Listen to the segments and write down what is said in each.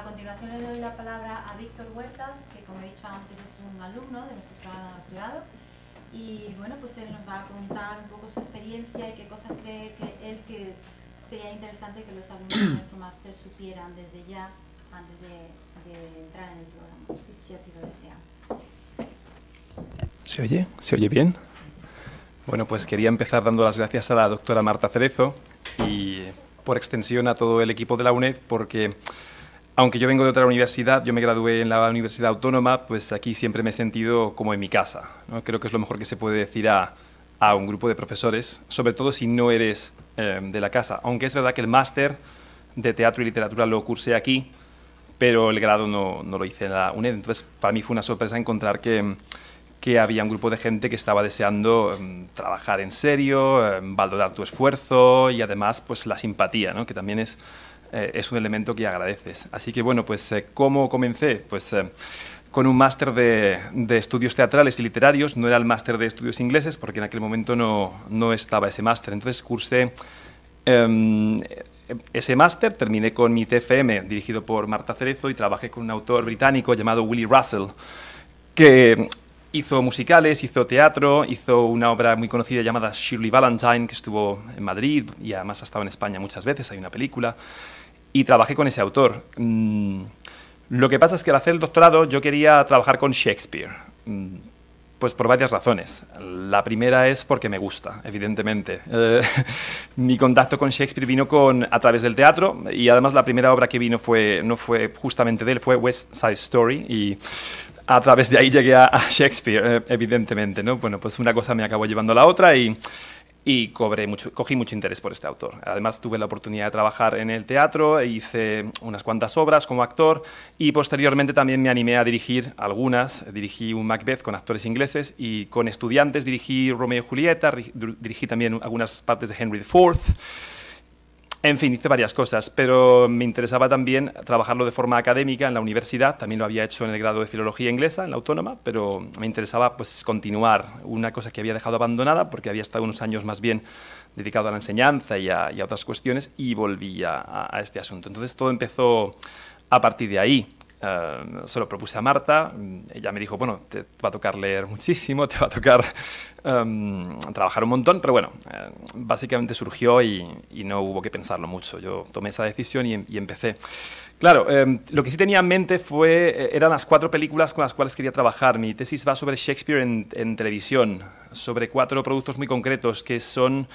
A continuación le doy la palabra a Víctor Huertas, que como he dicho antes es un alumno de nuestro programa y bueno, pues él nos va a contar un poco su experiencia y qué cosas cree que él que sería interesante que los alumnos de nuestro máster supieran desde ya, antes de, entrar en el programa, si así lo desean. ¿Se oye? ¿Se oye bien? Bueno, pues quería empezar dando las gracias a la doctora Marta Cerezo y por extensión a todo el equipo de la UNED porque aunque yo vengo de otra universidad, yo me gradué en la Universidad Autónoma, pues aquí siempre me he sentido como en mi casa. Creo que es lo mejor que se puede decir a, un grupo de profesores, sobre todo si no eres em, de la casa. Aunque es verdad que el máster de teatro y literatura lo cursé aquí, pero el grado no, lo hice en la UNED. Entonces, para mí fue una sorpresa encontrar que, había un grupo de gente que estaba deseando em, trabajar en serio, em, valorar tu esfuerzo y además pues la simpatía, que también es eh, es un elemento que agradeces. Así que bueno, pues eh, ¿cómo comencé? Pues eh, con un máster de, de, estudios teatrales y literarios, no era el máster de estudios ingleses, porque en aquel momento no, no estaba ese máster. Entonces cursé em, ese máster, terminé con mi TFM, dirigido por Marta Cerezo, y trabajé con un autor británico llamado Willie Russell, que hizo musicales, hizo teatro, hizo una obra muy conocida llamada Shirley Valentine, que estuvo en Madrid y además ha estado en España muchas veces, hay una película y trabajé con ese autor. Mm, lo que pasa es que al hacer el doctorado yo quería trabajar con Shakespeare. Mm, pues por varias razones. La primera es porque me gusta, evidentemente. Eh, mi contacto con Shakespeare vino con, a través del teatro y además la primera obra que vino fue, no fue justamente de él, fue West Side Story y a través de ahí llegué a, Shakespeare, eh, evidentemente. ¿no? Bueno, pues una cosa me acabó llevando a la otra y y mucho, cogí mucho interés por este autor. Además tuve la oportunidad de trabajar en el teatro, e hice unas cuantas obras como actor y posteriormente también me animé a dirigir algunas. Dirigí un Macbeth con actores ingleses y con estudiantes dirigí Romeo y Julieta, dirigí también algunas partes de Henry IV en fin, hice varias cosas, pero me interesaba también trabajarlo de forma académica en la universidad, también lo había hecho en el grado de Filología Inglesa, en la Autónoma, pero me interesaba pues, continuar una cosa que había dejado abandonada porque había estado unos años más bien dedicado a la enseñanza y a, otras cuestiones y volvía a este asunto. Entonces todo empezó a partir de ahí. Eh, se lo propuse a Marta, mm, ella me dijo, bueno, te va a tocar leer muchísimo, te va a tocar em, trabajar un montón, pero bueno, eh, básicamente surgió y, no hubo que pensarlo mucho. Yo tomé esa decisión y, em, empecé. Claro, em, lo que sí tenía en mente fue, eh, eran las cuatro películas con las cuales quería trabajar. Mi tesis va sobre Shakespeare en, televisión, sobre cuatro productos muy concretos que son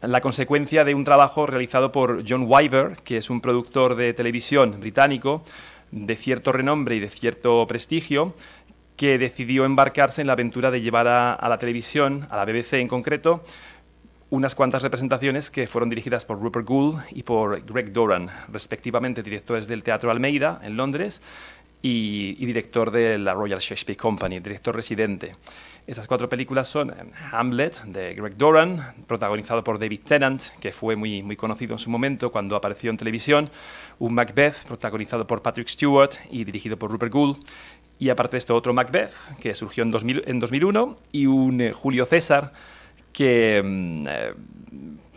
la consecuencia de un trabajo realizado por John Wyver, que es un productor de televisión británico, de cierto renombre y de cierto prestigio que decidió embarcarse en la aventura de llevar a, la televisión, a la BBC en concreto, unas cuantas representaciones que fueron dirigidas por Rupert Gould y por Greg Doran, respectivamente directores del Teatro Almeida en Londres y, director de la Royal Shakespeare Company, director residente. Estas cuatro películas son eh, Hamlet de Greg Doran, protagonizado por David Tennant, que fue muy, muy conocido en su momento cuando apareció en televisión, un Macbeth protagonizado por Patrick Stewart y dirigido por Rupert Gould, y aparte de esto otro Macbeth que surgió en, 2000, en 2001 y un eh, Julio César que mm, eh,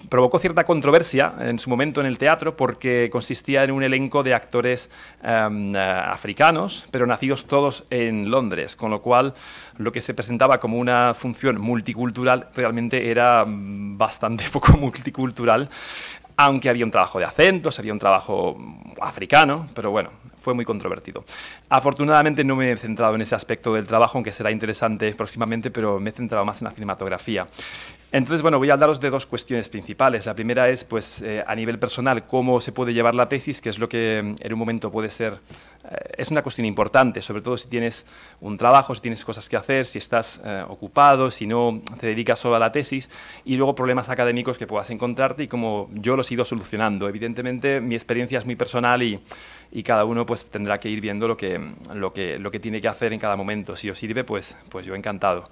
provocó cierta controversia en su momento en el teatro porque consistía en un elenco de actores em, eh, africanos, pero nacidos todos en Londres, con lo cual lo que se presentaba como una función multicultural realmente era mm, bastante poco multicultural, aunque había un trabajo de acentos, había un trabajo mm, africano, pero bueno, fue muy controvertido. Afortunadamente no me he centrado en ese aspecto del trabajo, aunque será interesante próximamente, pero me he centrado más en la cinematografía. Entonces, bueno, voy a hablaros de dos cuestiones principales. La primera es, pues, eh, a nivel personal, cómo se puede llevar la tesis, que es lo que mm, en un momento puede ser, eh, es una cuestión importante, sobre todo si tienes un trabajo, si tienes cosas que hacer, si estás eh, ocupado, si no te dedicas solo a la tesis, y luego problemas académicos que puedas encontrarte y cómo yo los he ido solucionando. Evidentemente, mi experiencia es muy personal y, y cada uno pues tendrá que ir viendo lo que, mm, lo que, lo que tiene que hacer en cada momento. Si os sirve, pues, pues yo encantado.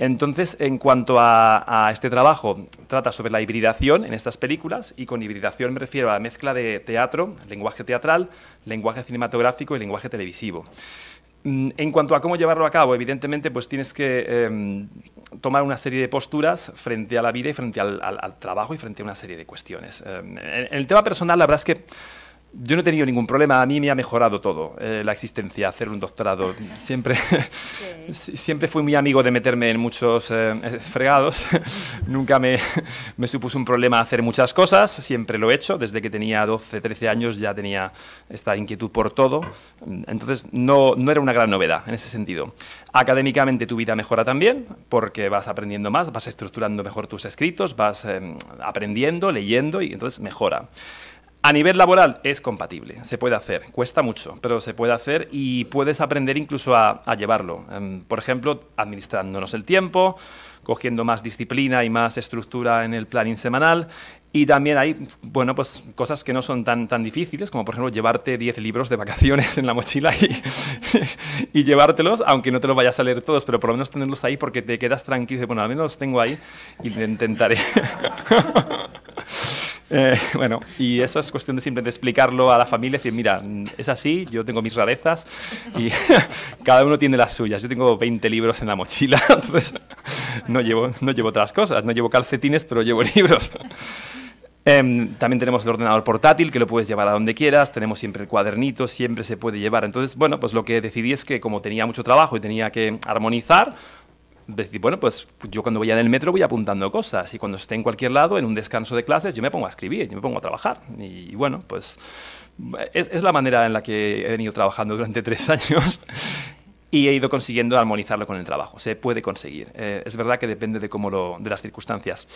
Entonces, en cuanto a, este trabajo, trata sobre la hibridación en estas películas, y con hibridación me refiero a la mezcla de teatro, lenguaje teatral, lenguaje cinematográfico y lenguaje televisivo. Mm, en cuanto a cómo llevarlo a cabo, evidentemente, pues tienes que em, tomar una serie de posturas frente a la vida y frente al, trabajo y frente a una serie de cuestiones. Em, en el tema personal, la verdad es que yo no he tenido ningún problema, a mí me ha mejorado todo, eh, la existencia, hacer un doctorado. Siempre, siempre fui muy amigo de meterme en muchos eh, eh, fregados, nunca me, me, supuso un problema hacer muchas cosas, siempre lo he hecho, desde que tenía 12, 13 años ya tenía esta inquietud por todo, entonces no, no era una gran novedad en ese sentido. Académicamente tu vida mejora también, porque vas aprendiendo más, vas estructurando mejor tus escritos, vas aprendiendo, leyendo y entonces mejora. A nivel laboral es compatible, se puede hacer, cuesta mucho, pero se puede hacer y puedes aprender incluso a, llevarlo. Em, por ejemplo, administrándonos el tiempo, cogiendo más disciplina y más estructura en el planning semanal, y también hay, bueno, pues cosas que no son tan, tan difíciles, como por ejemplo llevarte 10 libros de vacaciones en la mochila y, y, llevártelos, aunque no te los vayas a leer todos, pero por lo menos tenerlos ahí porque te quedas tranquilo. Bueno, al menos los tengo ahí y intentaré. Eh, bueno, y eso es cuestión de simplemente explicarlo a la familia, decir, mira, es así, yo tengo mis rarezas y cada uno tiene las suyas. Yo tengo 20 libros en la mochila, entonces no llevo, no llevo otras cosas, no llevo calcetines, pero llevo libros. Em, también tenemos el ordenador portátil, que lo puedes llevar a donde quieras, tenemos siempre el cuadernito, siempre se puede llevar. Entonces, bueno, pues lo que decidí es que como tenía mucho trabajo y tenía que armonizar, decir, bueno, pues yo cuando voy en el metro voy apuntando cosas y cuando esté en cualquier lado, en un descanso de clases, yo me pongo a escribir, yo me pongo a trabajar. Y, bueno, pues es, es la manera en la que he venido trabajando durante tres años y he ido consiguiendo armonizarlo con el trabajo. Se puede conseguir. Eh, es verdad que depende de, cómo lo, de las circunstancias.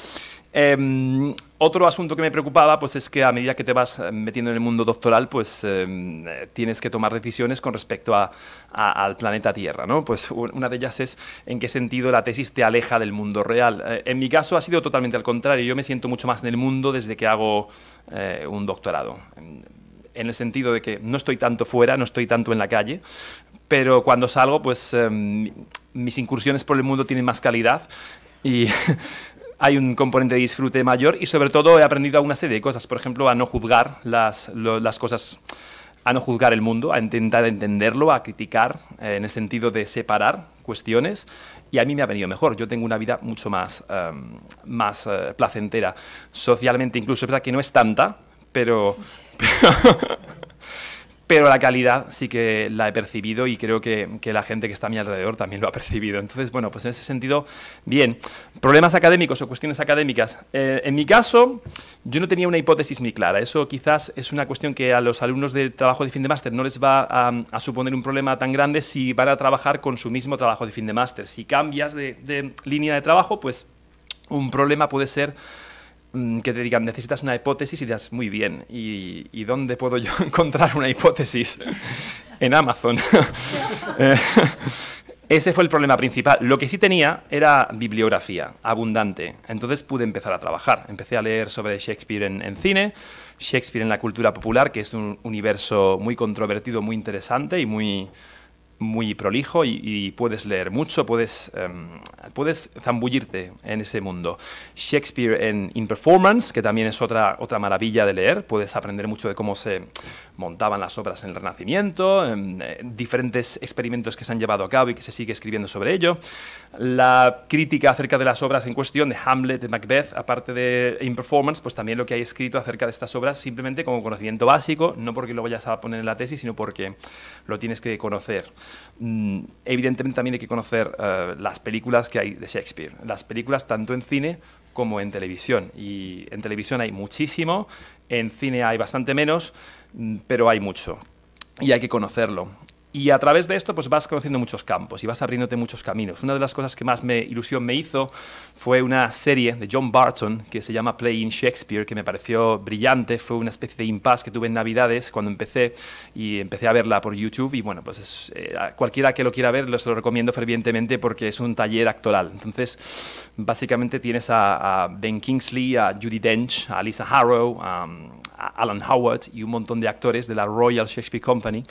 Em, otro asunto que me preocupaba pues, es que a medida que te vas eh, metiendo en el mundo doctoral, pues em, eh, tienes que tomar decisiones con respecto al planeta Tierra. Pues, una de ellas es en qué sentido la tesis te aleja del mundo real. en mi caso ha sido totalmente al contrario. Yo me siento mucho más en el mundo desde que hago un doctorado en el sentido de que no estoy tanto fuera, no estoy tanto en la calle, pero cuando salgo, pues em, mis incursiones por el mundo tienen más calidad y hay un componente de disfrute mayor y sobre todo he aprendido a una serie de cosas, por ejemplo, a no juzgar las, las cosas a no juzgar el mundo, a intentar entenderlo, a criticar, eh, en el sentido de separar cuestiones. Y a mí me ha venido mejor. Yo tengo una vida mucho más, em, más eh, placentera socialmente, incluso, es verdad que no es tanta, pero pero la calidad sí que la he percibido y creo que, la gente que está a mi alrededor también lo ha percibido. Entonces, bueno, pues en ese sentido, bien. Problemas académicos o cuestiones académicas. Eh, en mi caso, yo no tenía una hipótesis muy clara. Eso quizás es una cuestión que a los alumnos de trabajo de fin de máster no les va a, suponer un problema tan grande si van a trabajar con su mismo trabajo de fin de máster. Si cambias de línea de trabajo, pues un problema puede ser Mm, que te digan, necesitas una hipótesis y das muy bien, ¿y, dónde puedo yo encontrar una hipótesis? en Amazon. Eh, ese fue el problema principal. Lo que sí tenía era bibliografía abundante. Entonces pude empezar a trabajar. Empecé a leer sobre Shakespeare en cine, Shakespeare en la cultura popular, que es un universo muy controvertido, muy interesante y muy, muy prolijo y, puedes leer mucho, puedes, em, puedes zambullirte en ese mundo. Shakespeare en In Performance, que también es otra, otra maravilla de leer, puedes aprender mucho de cómo se montaban las obras en el Renacimiento, en, em, eh, diferentes experimentos que se han llevado a cabo y que se sigue escribiendo sobre ello. La crítica acerca de las obras en cuestión, de Hamlet, de Macbeth, aparte de In Performance, pues también lo que hay escrito acerca de estas obras simplemente como conocimiento básico, no porque lo vayas a poner en la tesis, sino porque lo tienes que conocer. Mm, evidentemente también hay que conocer eh, las películas que hay de Shakespeare, las películas tanto en cine como en televisión. Y en televisión hay muchísimo, en cine hay bastante menos, mm, pero hay mucho y hay que conocerlo. Y a través de esto pues vas conociendo muchos campos y vas abriéndote muchos caminos. Una de las cosas que más me ilusión me hizo fue una serie de John Barton que se llama Playing Shakespeare, que me pareció brillante. Fue una especie de impasse que tuve en Navidades cuando empecé y empecé a verla por YouTube. Y bueno, pues eh, cualquiera que lo quiera ver, les lo recomiendo fervientemente porque es un taller actoral. Entonces, básicamente tienes a, Ben Kingsley, a Judy Dench, a Lisa Harrow, a, Alan Howard y un montón de actores de la Royal Shakespeare Company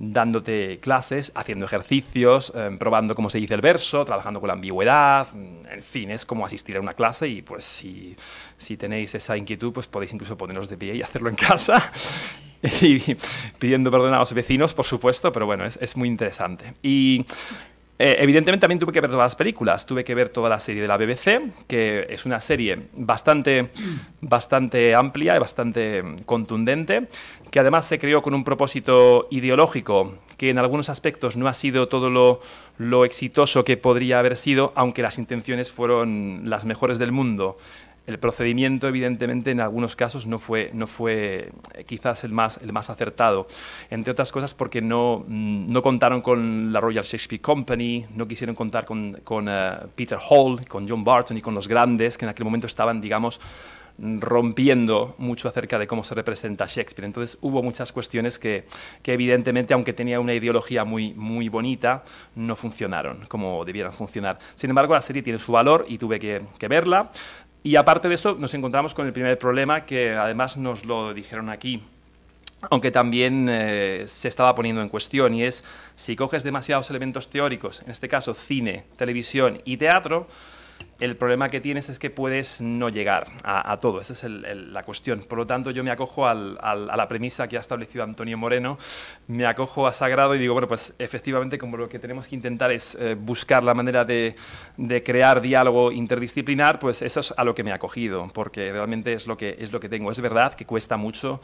dándote clases, haciendo ejercicios, eh, probando cómo se dice el verso, trabajando con la ambigüedad, mm, en fin, es como asistir a una clase y pues si, tenéis esa inquietud, pues podéis incluso poneros de pie y hacerlo en casa. y pidiendo perdón a los vecinos, por supuesto, pero bueno, es, es muy interesante. Y eh, evidentemente también tuve que ver todas las películas, tuve que ver toda la serie de la BBC, que es una serie bastante, bastante amplia y bastante mm, contundente, que además se creó con un propósito ideológico que en algunos aspectos no ha sido todo lo exitoso que podría haber sido, aunque las intenciones fueron las mejores del mundo el procedimiento, evidentemente, en algunos casos no fue, no fue eh, quizás el más, el más acertado, entre otras cosas porque no, mm, no contaron con la Royal Shakespeare Company, no quisieron contar con, con eh, Peter Hall, con John Barton y con los grandes que en aquel momento estaban, digamos, rompiendo mucho acerca de cómo se representa Shakespeare. Entonces hubo muchas cuestiones que, que, evidentemente, aunque tenía una ideología muy, muy bonita, no funcionaron como debieran funcionar. Sin embargo, la serie tiene su valor y tuve que, que verla. Y aparte de eso, nos encontramos con el primer problema que además nos lo dijeron aquí, aunque también eh, se estaba poniendo en cuestión, y es si coges demasiados elementos teóricos, en este caso cine, televisión y teatro, el problema que tienes es que puedes no llegar a, todo. Esa es la cuestión. Por lo tanto, yo me acojo a la premisa que ha establecido Antonio Moreno, me acojo a Sagrado y digo, bueno, pues efectivamente como lo que tenemos que intentar es eh, buscar la manera de, crear diálogo interdisciplinar, pues eso es a lo que me he acogido, porque realmente es lo que, es lo que tengo. Es verdad que cuesta mucho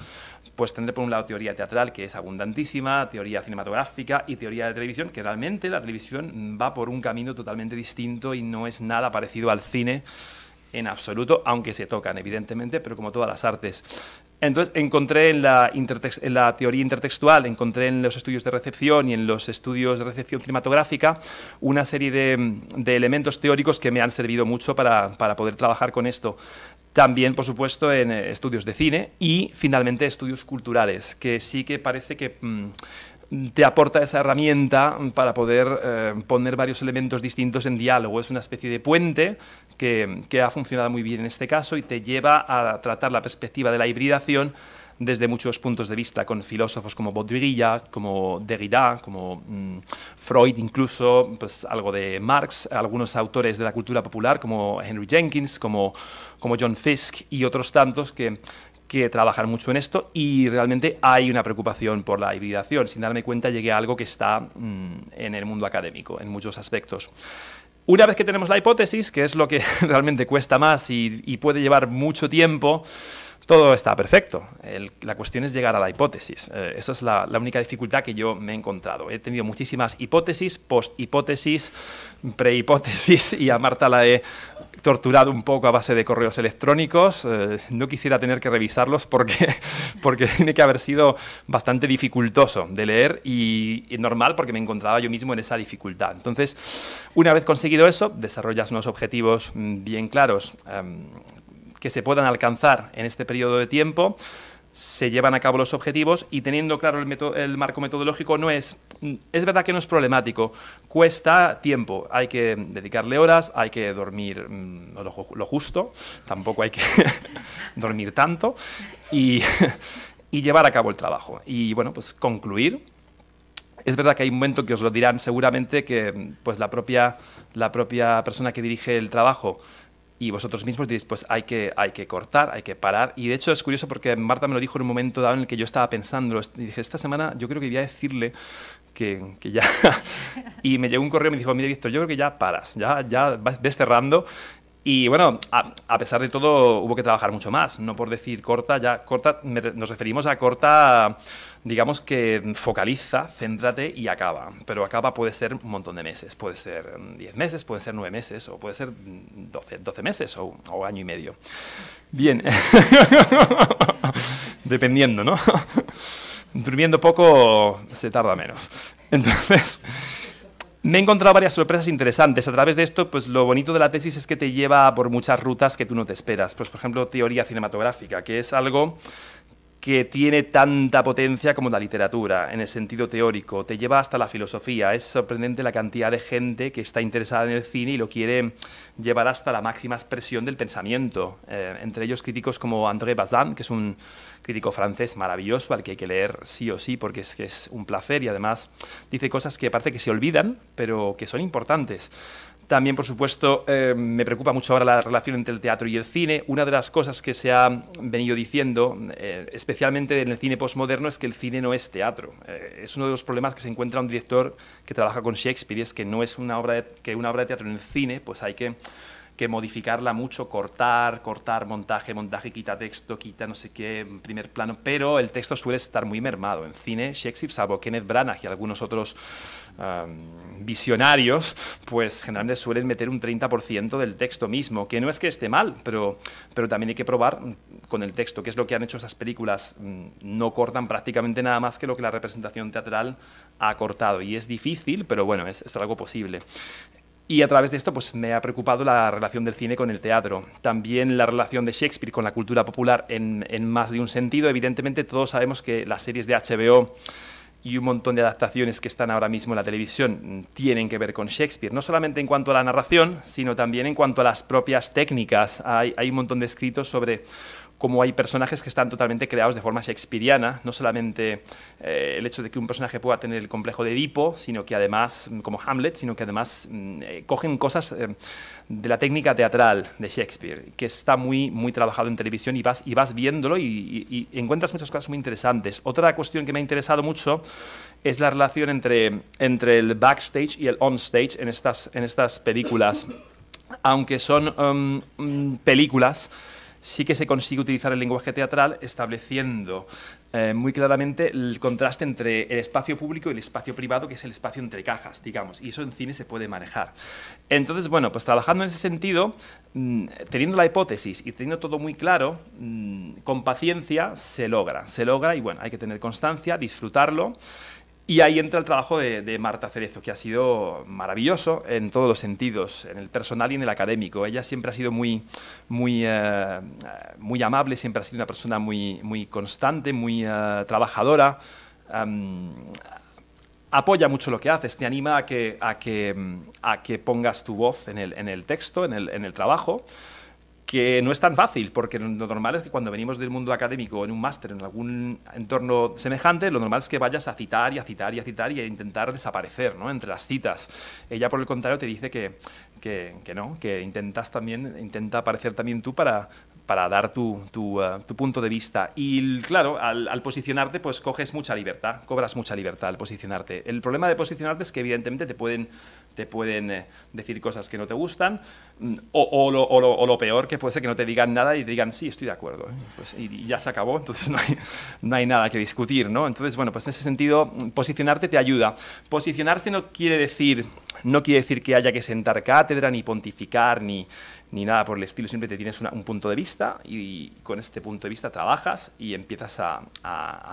pues tener por un lado teoría teatral, que es abundantísima, teoría cinematográfica y teoría de televisión, que realmente la televisión va por un camino totalmente distinto y no es nada parecido al cine en absoluto, aunque se tocan, evidentemente, pero como todas las artes. Entonces encontré en la, teoría intertextual, encontré en los estudios de recepción y en los estudios de recepción cinematográfica una serie de, elementos teóricos que me han servido mucho para, poder trabajar con esto. También, por supuesto, en eh, estudios de cine y finalmente estudios culturales, que sí que parece que... Mm, te aporta esa herramienta para poder eh, poner varios elementos distintos en diálogo. Es una especie de puente que, ha funcionado muy bien en este caso y te lleva a tratar la perspectiva de la hibridación desde muchos puntos de vista, con filósofos como Baudrillard, como Derrida, como mm, Freud, incluso pues, algo de Marx, algunos autores de la cultura popular como Henry Jenkins, como, como John Fisk y otros tantos que, que trabajar mucho en esto y realmente hay una preocupación por la hibridación. Sin darme cuenta llegué a algo que está mm, en el mundo académico, en muchos aspectos. Una vez que tenemos la hipótesis, que es lo que realmente cuesta más y puede llevar mucho tiempo, todo está perfecto. la cuestión es llegar a la hipótesis. Eh, esa es la, única dificultad que yo me he encontrado. He tenido muchísimas hipótesis, post-hipótesis, pre-hipótesis y a Marta la he torturado un poco a base de correos electrónicos. Eh, no quisiera tener que revisarlos porque, tiene que haber sido bastante dificultoso de leer y, normal porque me encontraba yo mismo en esa dificultad. Entonces, una vez conseguido eso, desarrollas unos objetivos mm, bien claros. Em, que se puedan alcanzar en este periodo de tiempo, se llevan a cabo los objetivos y teniendo claro el, el marco metodológico no es, es verdad que no es problemático, cuesta tiempo, hay que dedicarle horas, hay que dormir mm, lo, justo, tampoco hay que dormir tanto y, y llevar a cabo el trabajo. Y bueno, pues concluir es verdad que hay un momento que os lo dirán seguramente que pues la propia, la propia persona que dirige el trabajo y vosotros mismos diréis, pues hay que, hay que cortar, hay que parar. Y de hecho es curioso porque Marta me lo dijo en un momento dado en el que yo estaba pensando, y dije, esta semana yo creo que voy a decirle que, ya... y me llegó un correo y me dijo, mira Víctor, yo creo que ya paras, ya, ya vas descerrando y bueno, a, pesar de todo, hubo que trabajar mucho más. No por decir corta, ya corta, nos referimos a corta, digamos que focaliza, céntrate y acaba. Pero acaba puede ser un montón de meses. Puede ser 10 mm, meses, puede ser 9 meses, o puede ser 12, mm, 12 meses o, o año y medio. Bien. Dependiendo, ¿no? Durmiendo poco se tarda menos. Entonces. Me he encontrado varias sorpresas interesantes. A través de esto, pues lo bonito de la tesis es que te lleva por muchas rutas que tú no te esperas. Pues, por ejemplo, teoría cinematográfica, que es algo que tiene tanta potencia como la literatura, en el sentido teórico, te lleva hasta la filosofía. Es sorprendente la cantidad de gente que está interesada en el cine y lo quiere llevar hasta la máxima expresión del pensamiento. Eh, entre ellos críticos como André Bazin, que es un crítico francés maravilloso al que hay que leer sí o sí, porque es que es un placer y además dice cosas que parece que se olvidan, pero que son importantes. También, por supuesto, eh, me preocupa mucho ahora la relación entre el teatro y el cine. Una de las cosas que se ha venido diciendo, eh, especialmente en el cine postmoderno, es que el cine no es teatro. Eh, es uno de los problemas que se encuentra un director que trabaja con Shakespeare, es que no es una obra que una obra de teatro en el cine, pues hay que que modificarla mucho, cortar, cortar, montaje, montaje, quita texto, quita no sé qué, primer plano, pero el texto suele estar muy mermado. En cine, Shakespeare, salvo Kenneth Branagh y algunos otros visionarios, pues generalmente suelen meter un 30% del texto mismo, que no es que esté mal, pero, pero también hay que probar con el texto, que es lo que han hecho esas películas. Mm, no cortan prácticamente nada más que lo que la representación teatral ha cortado, y es difícil, pero bueno, es algo posible. Y a través de esto pues, me ha preocupado la relación del cine con el teatro, también la relación de Shakespeare con la cultura popular en, más de un sentido. Evidentemente todos sabemos que las series de HBO y un montón de adaptaciones que están ahora mismo en la televisión tienen que ver con Shakespeare, no solamente en cuanto a la narración, sino también en cuanto a las propias técnicas. Hay, hay un montón de escritos sobre como hay personajes que están totalmente creados de forma shakespeariana, no solamente eh, el hecho de que un personaje pueda tener el complejo de Edipo, sino que además, como Hamlet, sino que además mm, eh, cogen cosas eh, de la técnica teatral de Shakespeare, que está muy, muy trabajado en televisión y vas, y vas viéndolo y, encuentras muchas cosas muy interesantes. Otra cuestión que me ha interesado mucho es la relación entre, entre el backstage y el onstage en estas, en estas películas. Aunque son um, mm, películas, sí que se consigue utilizar el lenguaje teatral estableciendo eh, muy claramente el contraste entre el espacio público y el espacio privado, que es el espacio entre cajas, digamos, y eso en cine se puede manejar. Entonces, bueno, pues trabajando en ese sentido, mm, teniendo la hipótesis y teniendo todo muy claro, mm, con paciencia se logra, se logra y bueno, hay que tener constancia, disfrutarlo. Y ahí entra el trabajo de, Marta Cerezo, que ha sido maravilloso en todos los sentidos, en el personal y en el académico. Ella siempre ha sido muy, muy, eh, eh, muy amable, siempre ha sido una persona muy, muy constante, muy eh, trabajadora. apoya mucho lo que haces, te anima a que, a que, a que pongas tu voz en el, en el texto, en el, en el trabajo que no es tan fácil, porque lo normal es que cuando venimos del mundo académico en un máster, en algún entorno semejante, lo normal es que vayas a citar y a citar y a citar y a intentar desaparecer ¿no? entre las citas. Ella, por el contrario, te dice que, que no, que intentas también, intenta aparecer también tú para para dar eh, tu, punto de vista. Y claro, al, posicionarte, pues coges mucha libertad, cobras mucha libertad al posicionarte. El problema de posicionarte es que evidentemente te pueden, te pueden eh, decir cosas que no te gustan, mm, o, lo, peor, que puede ser que no te digan nada y digan, sí, estoy de acuerdo. ¿eh? Pues, y, ya se acabó, entonces no hay, no hay nada que discutir, ¿no? Entonces, bueno, pues en ese sentido, mm, posicionarte te ayuda. Posicionarse no quiere decir no quiere decir que haya que sentar cátedra, ni pontificar, ni, nada por el estilo. Siempre te tienes un punto de vista y, con este punto de vista trabajas y empiezas a,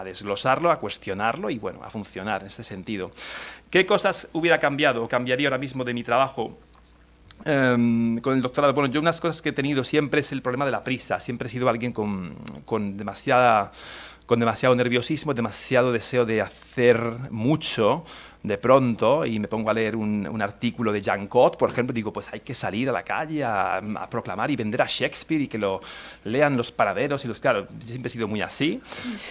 desglosarlo, a cuestionarlo y, bueno, a funcionar en ese sentido. ¿Qué cosas hubiera cambiado o cambiaría ahora mismo de mi trabajo? Em, con el doctorado, bueno, yo unas cosas que he tenido siempre es el problema de la prisa. Siempre he sido alguien con, demasiada con demasiado nerviosismo, demasiado deseo de hacer mucho, de pronto y me pongo a leer un, artículo de Jean Cott, por ejemplo, digo, pues hay que salir a la calle a, proclamar y vender a Shakespeare y que lo lean los paraderos y los... Claro, siempre he sido muy así.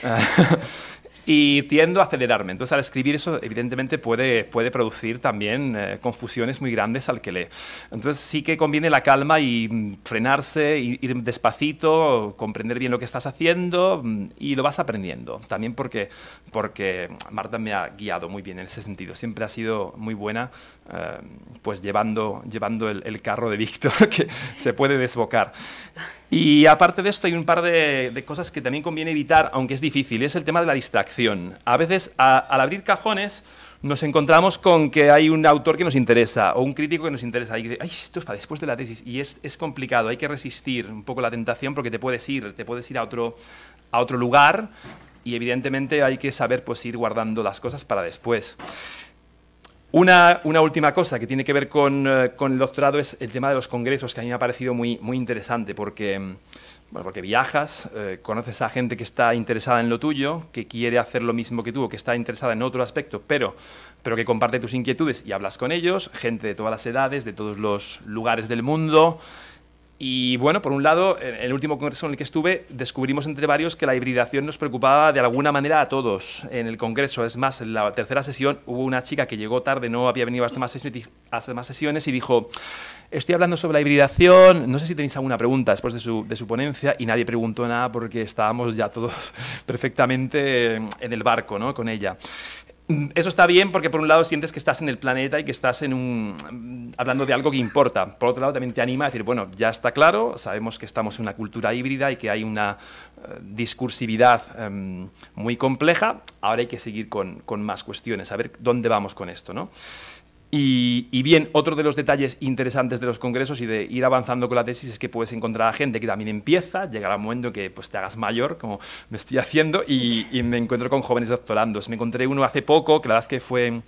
y tiendo a acelerarme. Entonces, al escribir eso, evidentemente, puede, puede producir también eh, confusiones muy grandes al que lee. Entonces, sí que conviene la calma y mm, frenarse, ir despacito, comprender bien lo que estás haciendo mm, y lo vas aprendiendo. También porque, porque Marta me ha guiado muy bien en ese sentido Siempre ha sido muy buena, eh, pues llevando, llevando el, carro de Víctor, que se puede desbocar. Y aparte de esto, hay un par de, cosas que también conviene evitar, aunque es difícil, es el tema de la distracción. A veces, al abrir cajones, nos encontramos con que hay un autor que nos interesa o un crítico que nos interesa. Y dice, Ay, esto es para después de la tesis. Y es, complicado, hay que resistir un poco la tentación porque te puedes ir, te puedes ir a otro, a otro lugar y evidentemente hay que saber pues ir guardando las cosas para después. Una, última cosa que tiene que ver con, eh, con, el doctorado es el tema de los congresos, que a mí me ha parecido muy, muy interesante, porque, mm, porque viajas, eh, conoces a gente que está interesada en lo tuyo, que quiere hacer lo mismo que tú, que está interesada en otro aspecto, pero, pero que comparte tus inquietudes y hablas con ellos, gente de todas las edades, de todos los lugares del mundo, y bueno, por un lado, en el último congreso en el que estuve, descubrimos entre varios que la hibridación nos preocupaba de alguna manera a todos en el congreso. Es más, en la tercera sesión hubo una chica que llegó tarde, no había venido a hacer más sesiones y dijo, estoy hablando sobre la hibridación, no sé si tenéis alguna pregunta después de su, ponencia y nadie preguntó nada porque estábamos ya todos perfectamente en el barco ¿no? con ella. Eso está bien porque por un lado sientes que estás en el planeta y que estás en un hablando de algo que importa. Por otro lado también te anima a decir, bueno, ya está claro, sabemos que estamos en una cultura híbrida y que hay una eh, discursividad em, muy compleja, ahora hay que seguir con, con, más cuestiones, a ver dónde vamos con esto, ¿no? Y, bien, otro de los detalles interesantes de los congresos y de ir avanzando con la tesis es que puedes encontrar a gente que también empieza, llegará un momento en que pues, te hagas mayor, como me estoy haciendo, y, y me encuentro con jóvenes doctorandos. Me encontré uno hace poco, que la verdad es que fue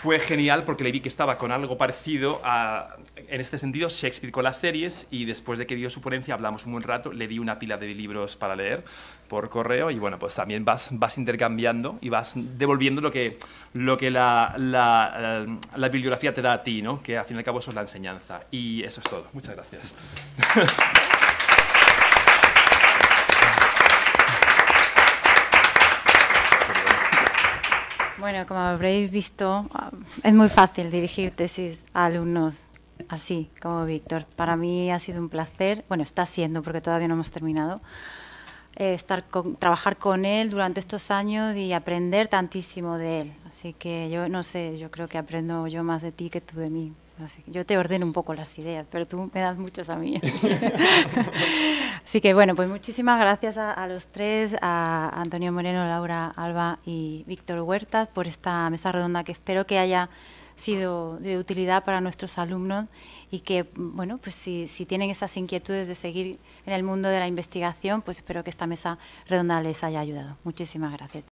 fue genial porque le vi que estaba con algo parecido a, en este sentido, Shakespeare con las series y después de que dio su ponencia hablamos un buen rato, le di una pila de libros para leer por correo y bueno, pues también vas, vas intercambiando y vas devolviendo lo que, lo que la, eh, bibliografía te da a ti, ¿no? que al fin y al cabo eso es la enseñanza. Y eso es todo. Muchas gracias. Bueno, como habréis visto, ah, es muy fácil dirigir tesis a alumnos así como Víctor. Para mí ha sido un placer, bueno, está siendo porque todavía no hemos terminado, eh, estar trabajar con él durante estos años y aprender tantísimo de él. Así que yo no sé, yo creo que aprendo yo más de ti que tú de mí yo te ordeno un poco las ideas, pero tú me das muchas a mí. Así que bueno, pues muchísimas gracias a, los tres, a Antonio Moreno, Laura Alba y Víctor Huertas por esta mesa redonda que espero que haya sido de utilidad para nuestros alumnos y que, bueno, pues si tienen esas inquietudes de seguir en el mundo de la investigación, pues espero que esta mesa redonda les haya ayudado. Muchísimas gracias.